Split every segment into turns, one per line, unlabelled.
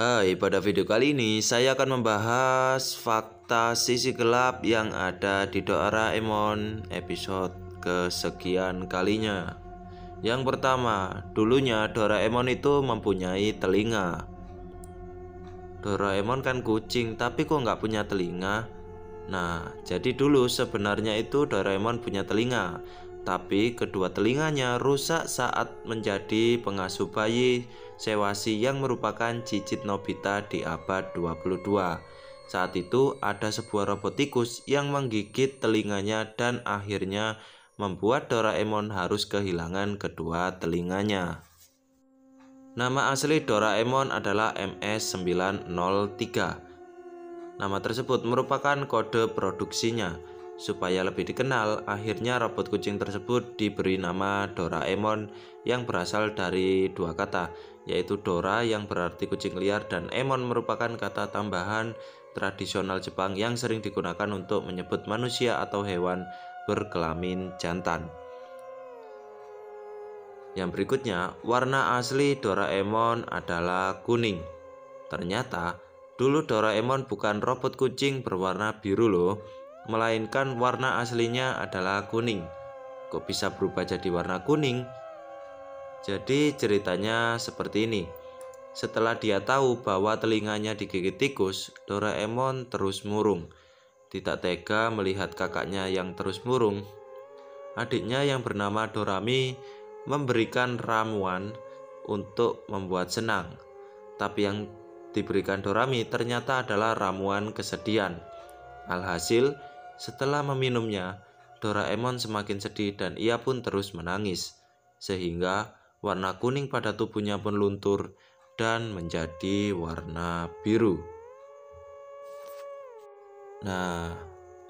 Hai, pada video kali ini saya akan membahas fakta sisi gelap yang ada di Doraemon episode kesekian kalinya. Yang pertama, dulunya Doraemon itu mempunyai telinga. Doraemon kan kucing, tapi kok nggak punya telinga? Nah, jadi dulu sebenarnya itu Doraemon punya telinga, tapi kedua telinganya rusak saat menjadi pengasuh bayi Sewasi yang merupakan cicit Nobita di abad 22. Saat itu ada sebuah robot tikus yang menggigit telinganya dan akhirnya membuat Doraemon harus kehilangan kedua telinganya. Nama asli Doraemon adalah MS903. Nama tersebut merupakan kode produksinya. Supaya lebih dikenal, akhirnya robot kucing tersebut diberi nama Doraemon yang berasal dari dua kata, yaitu Dora yang berarti kucing liar dan Emon merupakan kata tambahan tradisional Jepang yang sering digunakan untuk menyebut manusia atau hewan berkelamin jantan. Yang berikutnya, warna asli Doraemon adalah kuning. Ternyata, dulu Doraemon bukan robot kucing berwarna biru loh, melainkan warna aslinya adalah kuning. Kok bisa berubah jadi warna kuning? Jadi ceritanya seperti ini. Setelah dia tahu bahwa telinganya digigit tikus, Doraemon terus murung. Tidak tega melihat kakaknya yang terus murung. Adiknya yang bernama Dorami memberikan ramuan untuk membuat senang. Tapi yang diberikan Dorami ternyata adalah ramuan kesedihan. Alhasil, setelah meminumnya, Doraemon semakin sedih dan ia pun terus menangis, sehingga warna kuning pada tubuhnya pun luntur dan menjadi warna biru. Nah,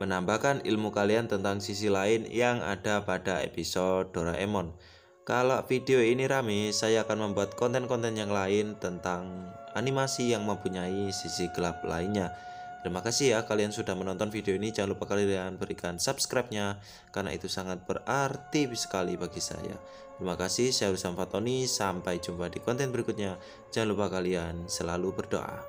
menambahkan ilmu kalian tentang sisi lain yang ada pada episode Doraemon. Kalau video ini rame, saya akan membuat konten-konten yang lain tentang animasi yang mempunyai sisi gelap lainnya. Terima kasih ya kalian sudah menonton video ini. Jangan lupa kalian berikan subscribe-nya karena itu sangat berarti sekali bagi saya. Terima kasih saya Rusam Fatoni. Sampai jumpa di konten berikutnya. Jangan lupa kalian selalu berdoa.